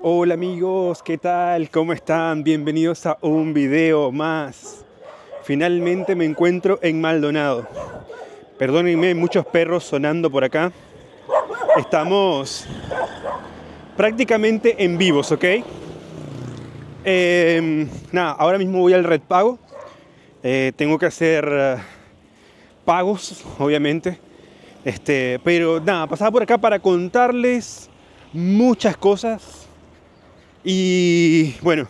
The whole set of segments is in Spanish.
Hola amigos, ¿qué tal? ¿Cómo están? Bienvenidos a un video más. Finalmente me encuentro en Maldonado. Perdónenme, muchos perros sonando por acá. Estamos prácticamente en vivos, ¿ok? Em, nada, ahora mismo voy al Red Pago. Eh, tengo que hacer eh, pagos, obviamente. Este, pero nada, pasaba por acá para contarles muchas cosas y bueno,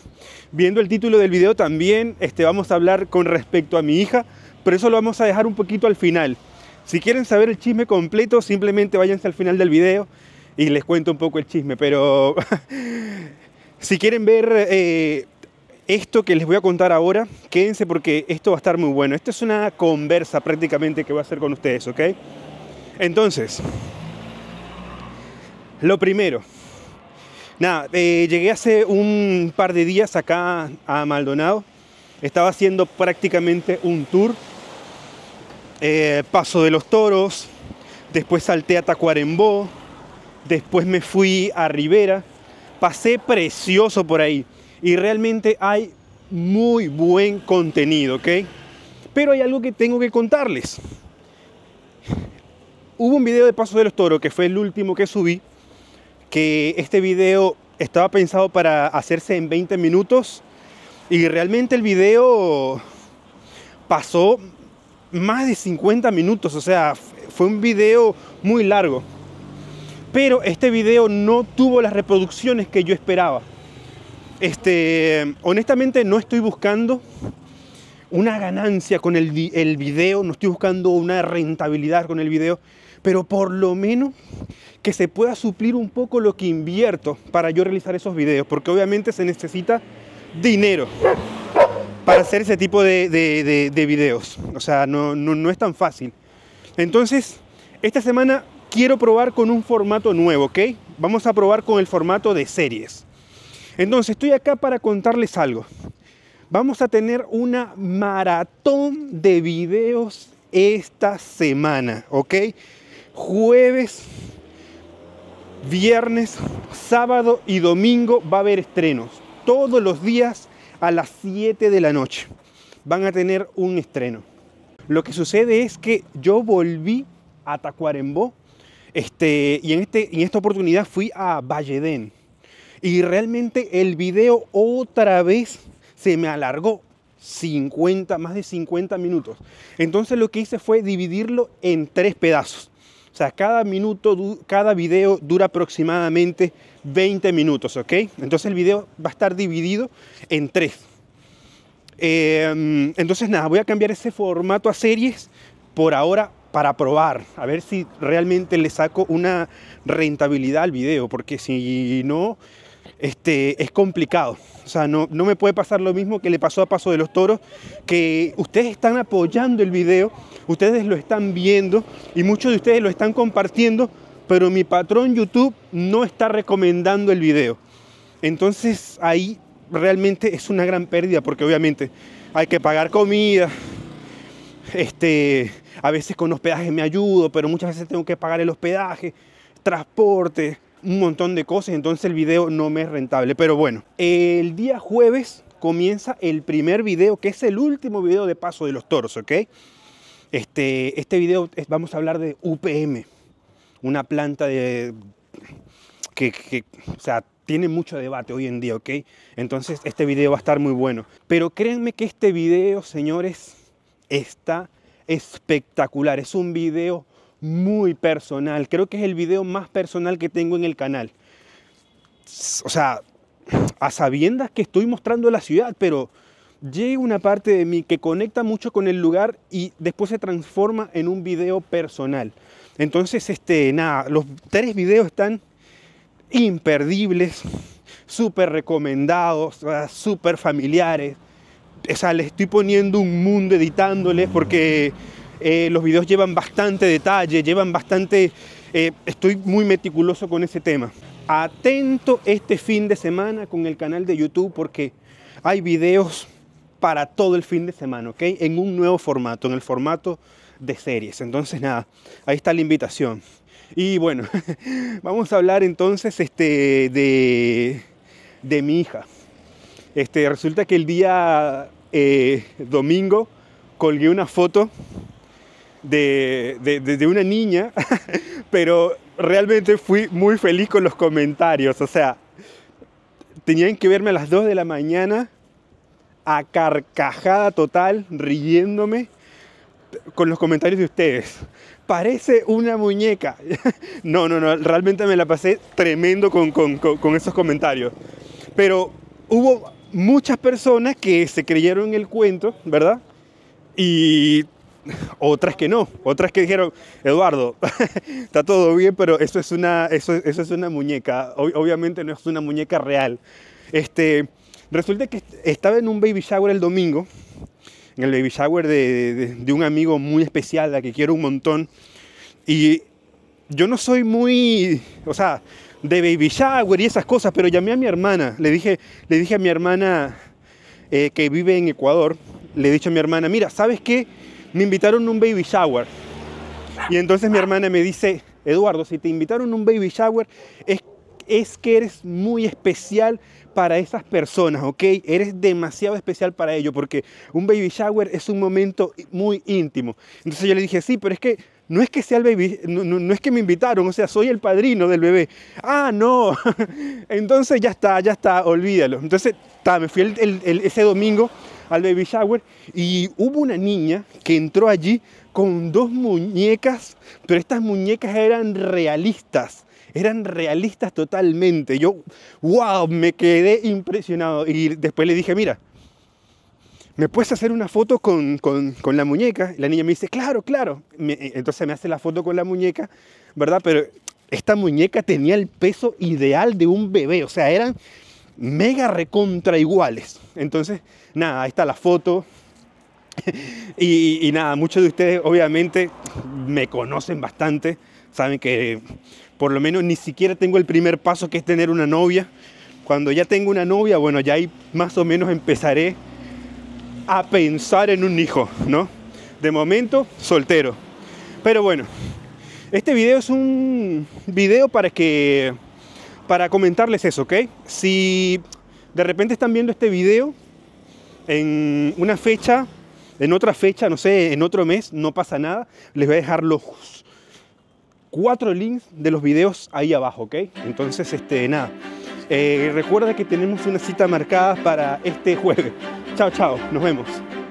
viendo el título del video también este, vamos a hablar con respecto a mi hija, pero eso lo vamos a dejar un poquito al final. Si quieren saber el chisme completo, simplemente váyanse al final del video y les cuento un poco el chisme. Pero si quieren ver eh, esto que les voy a contar ahora, quédense porque esto va a estar muy bueno. Esto es una conversa prácticamente que voy a hacer con ustedes, ¿ok? Entonces, lo primero, Nada, eh, llegué hace un par de días acá a Maldonado. Estaba haciendo prácticamente un tour. Eh, paso de los Toros, después salté a Tacuarembó, después me fui a Rivera. Pasé precioso por ahí y realmente hay muy buen contenido, ¿ok? Pero hay algo que tengo que contarles. Hubo un video de Paso de los Toros que fue el último que subí que este video estaba pensado para hacerse en 20 minutos y realmente el video pasó más de 50 minutos, o sea, fue un video muy largo. Pero este video no tuvo las reproducciones que yo esperaba. Este, honestamente no estoy buscando una ganancia con el, el video, no estoy buscando una rentabilidad con el video, pero por lo menos que se pueda suplir un poco lo que invierto para yo realizar esos videos, porque obviamente se necesita dinero para hacer ese tipo de, videos. O sea, no, no es tan fácil. Entonces, esta semana quiero probar con un formato nuevo, ¿ok? Vamos a probar con el formato de series. Entonces, estoy acá para contarles algo. Vamos a tener una maratón de videos esta semana, ¿ok? Jueves, viernes, sábado y domingo va a haber estrenos. Todos los días a las 7 de la noche van a tener un estreno. Lo que sucede es que yo volví a Tacuarembó este, y en, este, en esta oportunidad fui a Valledén. Y realmente el video otra vez se me alargó 50, más de 50 minutos. Entonces lo que hice fue dividirlo en tres pedazos. O sea, cada minuto, cada video dura aproximadamente 20 minutos, ¿ok? Entonces el video va a estar dividido en tres. Em, entonces nada, voy a cambiar ese formato a series por ahora para probar, a ver si realmente le saco una rentabilidad al video, porque si no, este, es complicado. O sea, no, me puede pasar lo mismo que le pasó a Paso de los Toros, que ustedes están apoyando el video, ustedes lo están viendo y muchos de ustedes lo están compartiendo, pero mi patrón YouTube no está recomendando el video. Entonces ahí realmente es una gran pérdida porque obviamente hay que pagar comida. Este, a veces con hospedaje me ayudo, pero muchas veces tengo que pagar el hospedaje, transporte, un montón de cosas, entonces el video no me es rentable. Pero bueno, el día jueves comienza el primer video, que es el último video de Paso de los Toros, ¿ok? Este, este video vamos a hablar de UPM, una planta de, que, o sea, tiene mucho debate hoy en día, ¿ok? Entonces este video va a estar muy bueno. Pero créanme que este video, señores, está espectacular. Es un video muy personal. Creo que es el video más personal que tengo en el canal. O sea, a sabiendas que estoy mostrando la ciudad, pero llega una parte de mí que conecta mucho con el lugar y después se transforma en un video personal. Entonces, este, nada, los tres videos están imperdibles, súper recomendados, ah, súper familiares. O sea, le estoy poniendo un mundo editándoles porque eh, los videos llevan bastante detalle, llevan bastante... Eh, estoy muy meticuloso con ese tema. Atento este fin de semana con el canal de YouTube porque hay videos para todo el fin de semana, ¿ok? En un nuevo formato, en el formato de series. Entonces, nada, ahí está la invitación. Y bueno, vamos a hablar entonces este, de, de mi hija. Este, resulta que el día eh, domingo colgué una foto de, una niña, pero realmente fui muy feliz con los comentarios. O sea, tenían que verme a las 2 de la mañana a carcajada total, riéndome con los comentarios de ustedes. Parece una muñeca. No, no, no, realmente me la pasé tremendo con, esos comentarios. Pero hubo muchas personas que se creyeron el cuento, ¿verdad? Y otras que no, otras que dijeron, Eduardo, está todo bien, pero eso es una, eso, es una muñeca, obviamente no es una muñeca real. Este, resulta que estaba en un baby shower el domingo, en el baby shower de, de, un amigo muy especial, a que quiero un montón, y yo no soy muy, o sea, de baby shower y esas cosas, pero llamé a mi hermana, le dije, le dije a mi hermana eh, que vive en Ecuador, le dije a mi hermana, mira, ¿sabes qué? me invitaron a un baby shower. Y entonces mi hermana me dice, Eduardo, si te invitaron a un baby shower, es, es que eres muy especial para esas personas, ¿ok? Eres demasiado especial para ellos, porque un baby shower es un momento muy íntimo. Entonces yo le dije, sí, pero es que no es que sea el baby, no, no, es que me invitaron, o sea, soy el padrino del bebé. Ah, no. Entonces ya está, ya está, olvídalo. Entonces, me fui ese domingo al baby shower y hubo una niña que entró allí con dos muñecas, pero estas muñecas eran realistas eran realistas totalmente. Yo, wow, me quedé impresionado. Y después le dije, mira, ¿me puedes hacer una foto con, la muñeca? la niña me dice, claro, claro. Eh, entonces me hace la foto con la muñeca, ¿verdad? Pero esta muñeca tenía el peso ideal de un bebé, o sea, eran mega recontra Entonces, nada, ahí está la foto. y, y nada, muchos de ustedes obviamente me conocen bastante, saben que por lo menos ni siquiera tengo el primer paso que es tener una novia. Cuando ya tengo una novia, bueno, ya ahí más o menos empezaré a pensar en un hijo, ¿no? De momento, soltero. Pero bueno, este video es un video para que para comentarles eso, ¿ok? Si de repente están viendo este video en una fecha, en otra fecha, no sé, en otro mes, no pasa nada, les voy a dejar los cuatro links de los videos ahí abajo, ¿ok? Entonces, este, nada. Eh, recuerda que tenemos una cita marcada para este jueves. Chao, chao. Nos vemos.